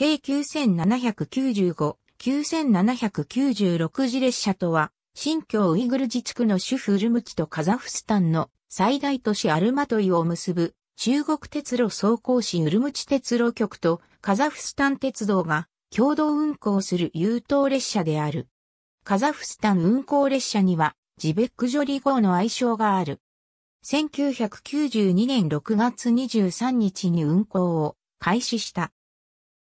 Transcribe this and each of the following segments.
計9795、9796次列車とは、新疆ウイグル自治区の主府ルムチとカザフスタンの最大都市アルマトイを結ぶ中国鉄路総行市ウルムチ鉄路局とカザフスタン鉄道が共同運行する優等列車である。カザフスタン運行列車にはジベックジョリ号の愛称がある。1992年6月23日に運行を開始した。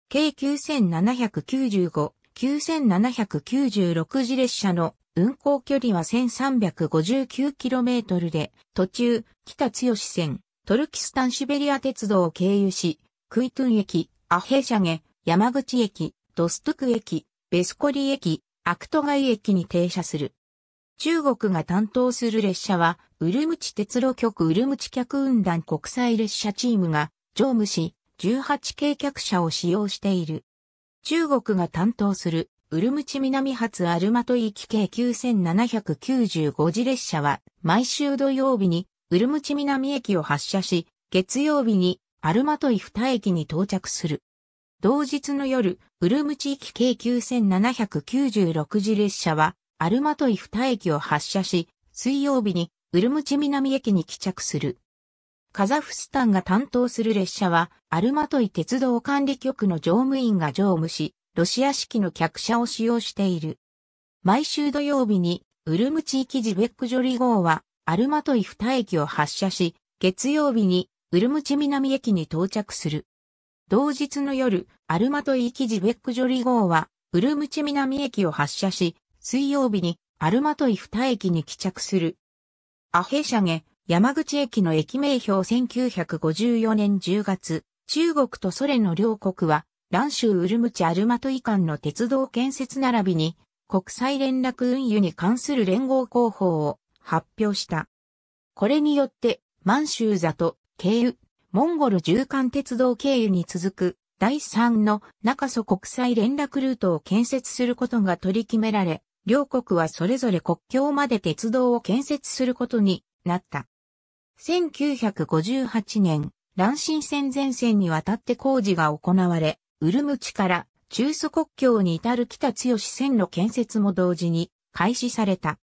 計9795、9796次列車の運行距離は 1359km で、途中、北強線、トルキスタンシベリア鉄道を経由し、クイトゥン駅、アヘシャゲ、山口駅、ドストク駅、ベスコリ駅、アクトガイ駅に停車する。中国が担当する列車は、ウルムチ鉄路局ウルムチ客運団国際列車チームが乗務し、18系客車を使用している。中国が担当するウルムチ南発アルマト行き計9795次列車は毎週土曜日にウルムチ南駅を発車し、月曜日にアルマトイ2駅に到着する。同日の夜、ウルムチ行き計9796次列車はアルマトイ2駅を発車し、水曜日にウルムチ南駅に帰着する。カザフスタンが担当する列車は、アルマトイ鉄道管理局の乗務員が乗務し、ロシア式の客車を使用している。毎週土曜日に、ウルム地域ジベックジョリ号は、アルマトイ二駅を発車し、月曜日に、ウルムチ南駅に到着する。同日の夜、アルマトイ駅ジベックジョリ号は、ウルムチ南駅を発車し、水曜日に、アルマトイ二駅に帰着する。アヘシャゲ、山口駅の駅名標1954年10月、中国とソ連の両国は、蘭州ウルムチアルマトイ間の鉄道建設並びに、国際連絡運輸に関する連合広報を発表した。これによって、満州座と経由、モンゴル縦貫鉄道経由に続く第3の中祖国際連絡ルートを建設することが取り決められ、両国はそれぞれ国境まで鉄道を建設することになった。1958年、乱心戦前線にわたって工事が行われ、ウルムチから中蘇国境に至る北強線の建設も同時に開始された。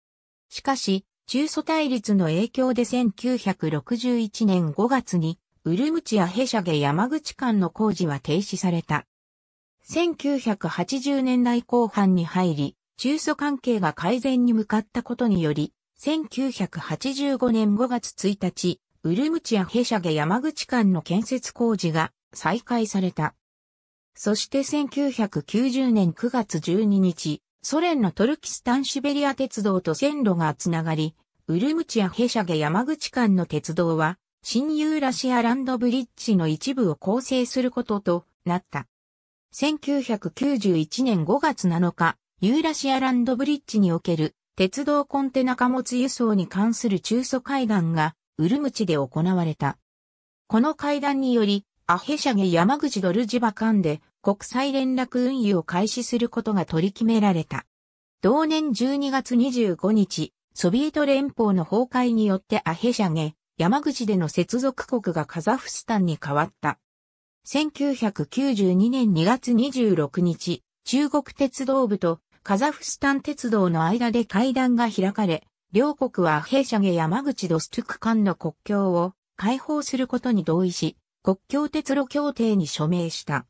しかし、中蘇対立の影響で1961年5月に、ウルムチやヘシャゲ山口間の工事は停止された。1980年代後半に入り、中蘇関係が改善に向かったことにより、1985年5月1日、ウルムチやヘシャゲ山口間の建設工事が再開された。そして1990年9月12日、ソ連のトルキスタンシベリア鉄道と線路がつながり、ウルムチやヘシャゲ山口間の鉄道は、新ユーラシアランドブリッジの一部を構成することとなった。1991年5月7日、ユーラシアランドブリッジにおける鉄道コンテナ貨物輸送に関する中祖会談が、ウルムチで行われた。この会談により、アヘシャゲ山口ドルジバ間で国際連絡運輸を開始することが取り決められた。同年12月25日、ソビエト連邦の崩壊によってアヘシャゲ、山口での接続国がカザフスタンに変わった。1992年2月26日、中国鉄道部とカザフスタン鉄道の間で会談が開かれ、両国は弊社下山口ドストゥク間の国境を解放することに同意し、国境鉄路協定に署名した。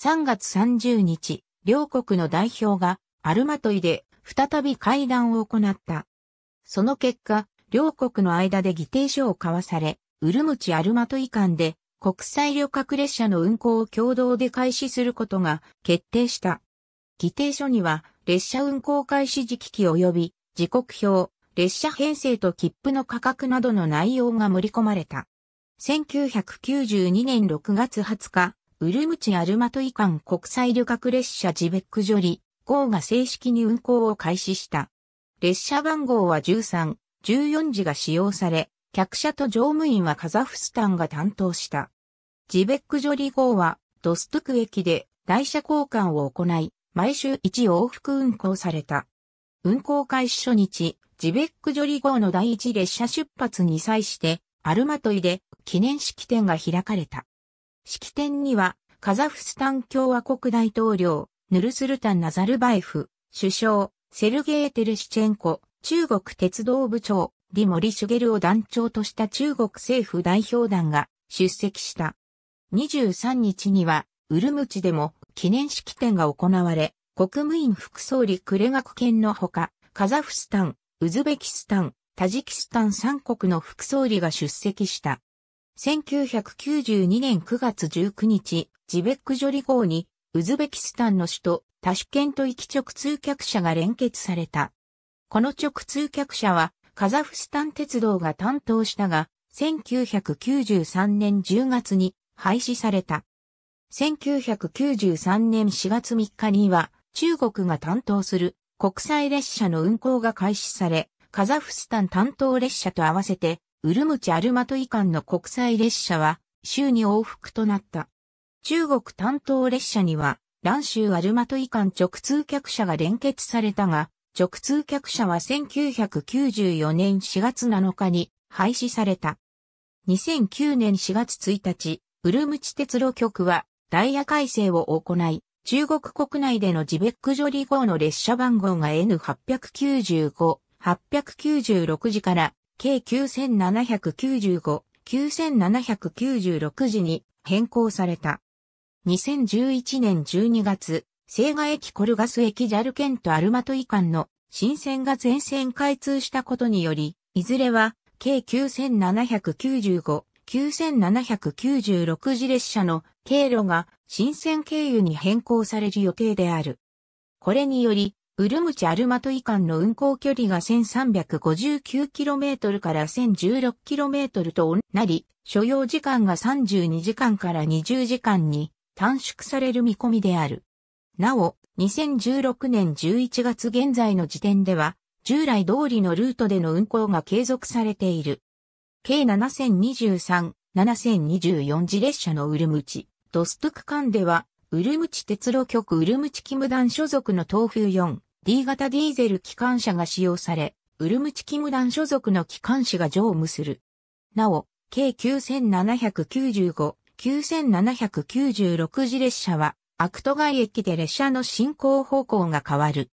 3月30日、両国の代表がアルマトイで再び会談を行った。その結果、両国の間で議定書を交わされ、ウルムチ・アルマトイ間で国際旅客列車の運行を共同で開始することが決定した。議定書には列車運行開始時期及び時刻表、列車編成と切符の価格などの内容が盛り込まれた。1992年6月20日、ウルムチアルマトイ間国際旅客列車ジベックジョリ、号が正式に運行を開始した。列車番号は13、14時が使用され、客車と乗務員はカザフスタンが担当した。ジベックジョリ号はドストク駅で台車交換を行い、毎週1往復運行された。運行開始初日、ジベックジョリ号の第一列車出発に際して、アルマトイで記念式典が開かれた。式典には、カザフスタン共和国大統領、ヌルスルタン・ナザルバエフ、首相、セルゲー・テルシチェンコ、中国鉄道部長、リ・モシュゲルを団長とした中国政府代表団が出席した。23日には、ウルムチでも記念式典が行われ、国務院副総理クレガク県のほか、カザフスタン、ウズベキスタン、タジキスタン3国の副総理が出席した。1992年9月19日、ジベックジョリ号に、ウズベキスタンの首都、タシュケント行き直通客車が連結された。この直通客車は、カザフスタン鉄道が担当したが、1993年10月に廃止された。1993年4月3日には中国が担当する国際列車の運行が開始され、カザフスタン担当列車と合わせてウルムチ・アルマトイ間の国際列車は週に往復となった。中国担当列車には蘭州アルマトイ間直通客車が連結されたが、直通客車は1994年4月7日に廃止された。2009年4月1日、ウルムチ鉄路局はダイヤ改正を行い、中国国内でのジベックジョリ号の列車番号が N895、896時から計9795、9796時に変更された。2011年12月、青瓦駅コルガス駅ジャルケンとアルマトイ間の新線が全線開通したことにより、いずれは計9795、9796次列車の経路が新線経由に変更される予定である。これにより、ウルムチアルマトイ間の運行距離が 1359km から 1016km となり、所要時間が32時間から20時間に短縮される見込みである。なお、2016年11月現在の時点では、従来通りのルートでの運行が継続されている。計7023、7024次列車のウルムチ、ドスト区間では、ウルムチ鉄路局ウルムチキム団所属の東風 4D 型ディーゼル機関車が使用され、ウルムチキム団所属の機関士が乗務する。なお、計9795、9796次列車は、アクト外駅で列車の進行方向が変わる。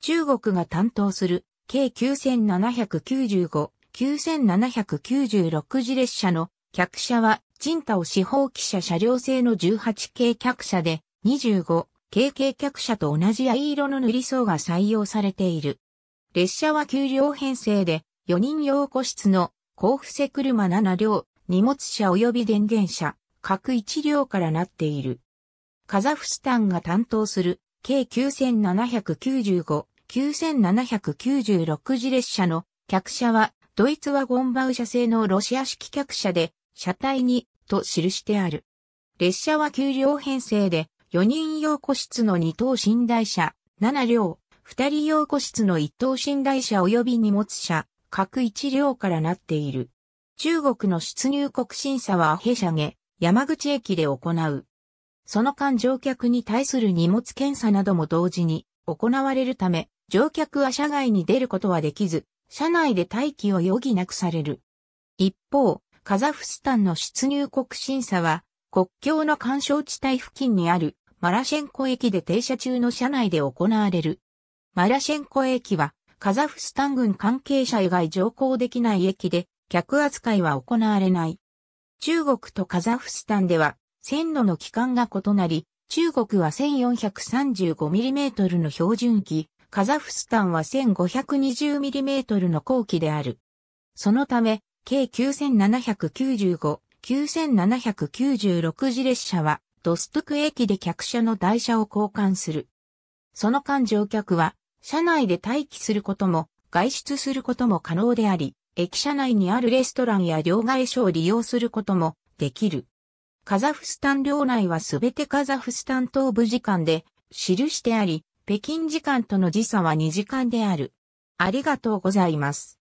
中国が担当する、計9795、9796次列車の客車はチンを司法記者車両製の18系客車で25系系客車と同じ藍色の塗り層が採用されている。列車は9両編成で4人用個室の甲府瀬車7両、荷物車及び電源車、各1両からなっている。カザフスタンが担当する計9795、9796次列車の客車はドイツワゴンバウ車製のロシア式客車で車体にと記してある。列車は9両編成で、4人用個室の2等寝台車、7両、2人用個室の1等寝台車及び荷物車、各1両からなっている。中国の出入国審査は弊社下、山口駅で行う。その間乗客に対する荷物検査なども同時に行われるため、乗客は車外に出ることはできず、車内で待機を余儀なくされる。一方、カザフスタンの出入国審査は、国境の干渉地帯付近にあるマラシェンコ駅で停車中の車内で行われる。マラシェンコ駅は、カザフスタン軍関係者以外乗降できない駅で、客扱いは行われない。中国とカザフスタンでは、線路の機関が異なり、中国は 1435mm の標準機、カザフスタンは 1520mm の後期である。そのため、計9795、9796次列車は、ドストク駅で客車の台車を交換する。その間乗客は、車内で待機することも、外出することも可能であり、駅舎内にあるレストランや両替所を利用することもできる。カザフスタン領内はすべてカザフスタン東部時間で記してあり、北京時間との時差は2時間である。ありがとうございます。